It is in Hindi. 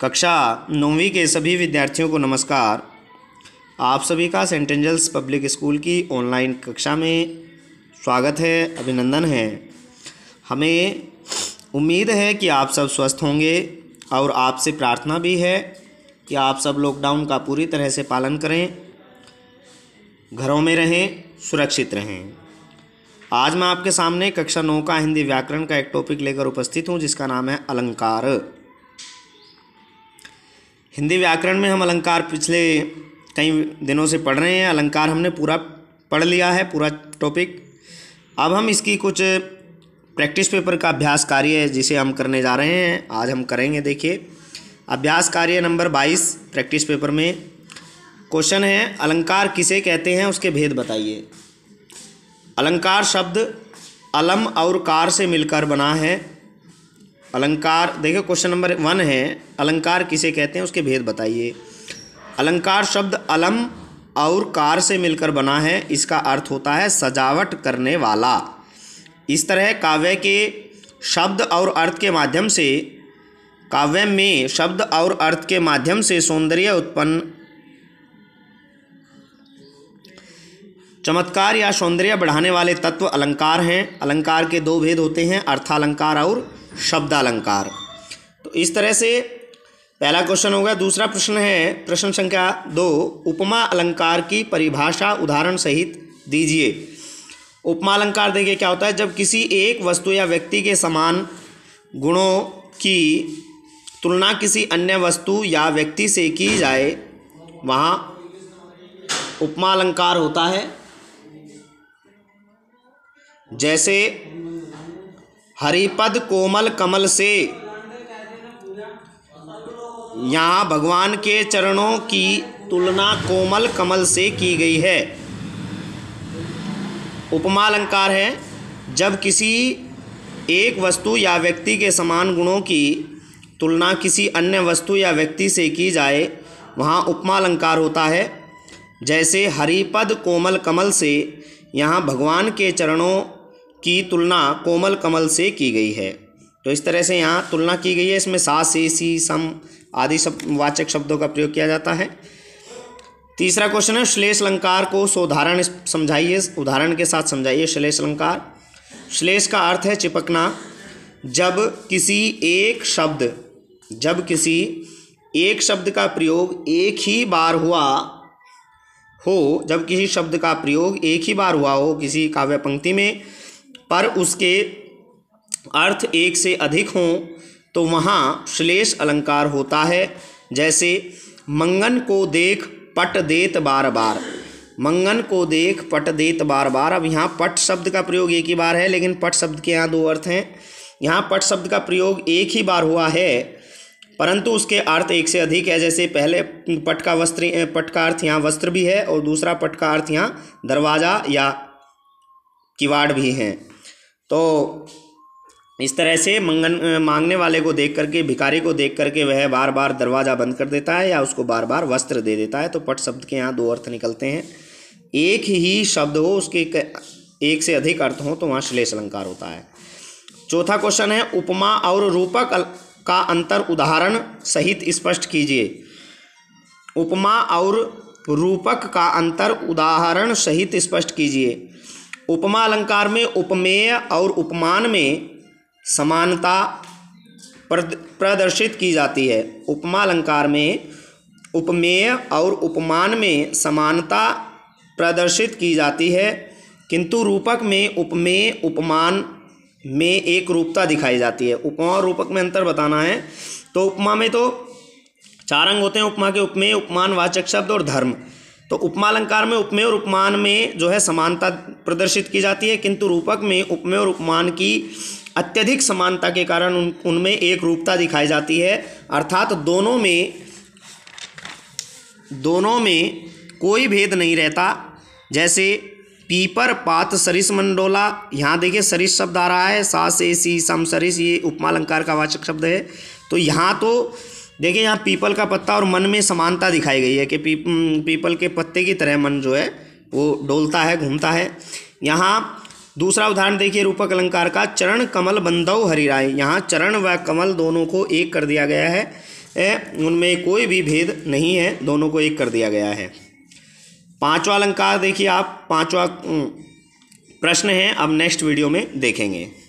कक्षा नौवीं के सभी विद्यार्थियों को नमस्कार आप सभी का सेंट एंजल्स पब्लिक स्कूल की ऑनलाइन कक्षा में स्वागत है अभिनंदन है हमें उम्मीद है कि आप सब स्वस्थ होंगे और आपसे प्रार्थना भी है कि आप सब लॉकडाउन का पूरी तरह से पालन करें घरों में रहें सुरक्षित रहें आज मैं आपके सामने कक्षा नौ का हिंदी व्याकरण का एक टॉपिक लेकर उपस्थित हूँ जिसका नाम है अलंकार हिंदी व्याकरण में हम अलंकार पिछले कई दिनों से पढ़ रहे हैं अलंकार हमने पूरा पढ़ लिया है पूरा टॉपिक अब हम इसकी कुछ प्रैक्टिस पेपर का अभ्यास कार्य है जिसे हम करने जा रहे हैं आज हम करेंगे देखिए अभ्यास कार्य नंबर बाईस प्रैक्टिस पेपर में क्वेश्चन है अलंकार किसे कहते हैं उसके भेद बताइए अलंकार शब्द अलम और कार से मिलकर बना है अलंकार देखिए क्वेश्चन नंबर वन है अलंकार किसे कहते हैं उसके भेद बताइए अलंकार शब्द अलम और कार से मिलकर बना है इसका अर्थ होता है सजावट करने वाला इस तरह काव्य के शब्द और अर्थ के माध्यम से काव्य में शब्द और अर्थ के माध्यम से सौंदर्य उत्पन्न चमत्कार या सौंदर्य बढ़ाने वाले तत्व अलंकार हैं अलंकार के दो भेद होते हैं अर्थालंकार और शब्द अलंकार तो इस तरह से पहला क्वेश्चन होगा दूसरा प्रश्न है प्रश्न संख्या दो उपमा अलंकार की परिभाषा उदाहरण सहित दीजिए उपमा अलंकार देखिए क्या होता है जब किसी एक वस्तु या व्यक्ति के समान गुणों की तुलना किसी अन्य वस्तु या व्यक्ति से की जाए वहाँ उपमा अलंकार होता है जैसे हरिपद कोमल कमल से यहाँ भगवान के चरणों की तुलना कोमल कमल से की गई है उपमा अलंकार है जब किसी एक वस्तु या व्यक्ति के समान गुणों की तुलना किसी अन्य वस्तु या व्यक्ति से की जाए वहाँ उपमा अलंकार होता है जैसे हरिपद कोमल कमल से यहाँ भगवान के चरणों की तुलना कोमल कमल से की गई है तो इस तरह से यहाँ तुलना की गई है इसमें सा से सी सम आदि सब वाचक शब्दों का प्रयोग किया जाता है तीसरा क्वेश्चन है श्लेष अलंकार को सोधारण समझाइए उदाहरण के साथ समझाइए श्लेष अलंकार श्लेष का अर्थ है चिपकना जब किसी एक शब्द जब किसी एक शब्द का प्रयोग एक ही बार हुआ हो जब किसी शब्द का प्रयोग एक ही बार हुआ हो किसी काव्य पंक्ति में पर उसके अर्थ एक से अधिक हों तो वहाँ श्लेष अलंकार होता है जैसे मंगन को देख पट देत बार बार मंगन को देख पट देत बार बार अब यहाँ पट शब्द का प्रयोग एक ही बार है लेकिन पट शब्द के यहाँ दो अर्थ हैं यहाँ पट शब्द का प्रयोग एक ही बार हुआ है परंतु उसके अर्थ एक से अधिक है जैसे पहले पट का वस्त्र पट का अर्थ यहाँ वस्त्र भी है और दूसरा पट का अर्थ यहाँ दरवाज़ा या किवाड़ भी हैं तो इस तरह से मंगन मांगने वाले को देख करके भिखारी को देख करके वह बार बार दरवाज़ा बंद कर देता है या उसको बार बार वस्त्र दे देता है तो पट शब्द के यहाँ दो अर्थ निकलते हैं एक ही शब्द हो उसके एक से अधिक अर्थ हो तो वहाँ श्लेष अलंकार होता है चौथा क्वेश्चन है उपमा और रूपक का अंतर उदाहरण सहित स्पष्ट कीजिए उपमा और रूपक का अंतर उदाहरण सहित स्पष्ट कीजिए उपमा अलंकार में उपमेय और उपमान में समानता प्रदर्शित की जाती है उपमा अलंकार में उपमेय और उपमान में समानता प्रदर्शित की जाती है किंतु रूपक में उपमेय उपमान में एक रूपता दिखाई जाती है उपमा और रूपक में अंतर बताना है तो उपमा में तो चार अंग होते हैं उपमा के उपमेय उपमान वाचक शब्द और धर्म तो उपमालंकार में उपमेय और उपमान में जो है समानता प्रदर्शित की जाती है किंतु रूपक में उपमेय और उपमान की अत्यधिक समानता के कारण उन उनमें एक रूपता दिखाई जाती है अर्थात दोनों में दोनों में कोई भेद नहीं रहता जैसे पीपर पात सरिस मंडोला यहाँ देखिए सरिस शब्द आ रहा है सा से सी सम सरिस ये उपमालंकार का वाचक शब्द है तो यहाँ तो देखिए यहाँ पीपल का पत्ता और मन में समानता दिखाई गई है कि पीप, पीपल के पत्ते की तरह मन जो है वो डोलता है घूमता है यहाँ दूसरा उदाहरण देखिए रूपक अलंकार का चरण कमल बंधव हरिराय यहाँ चरण व कमल दोनों को एक कर दिया गया है उनमें कोई भी भेद नहीं है दोनों को एक कर दिया गया है पांचवा अलंकार देखिए आप पांचवा प्रश्न है अब नेक्स्ट वीडियो में देखेंगे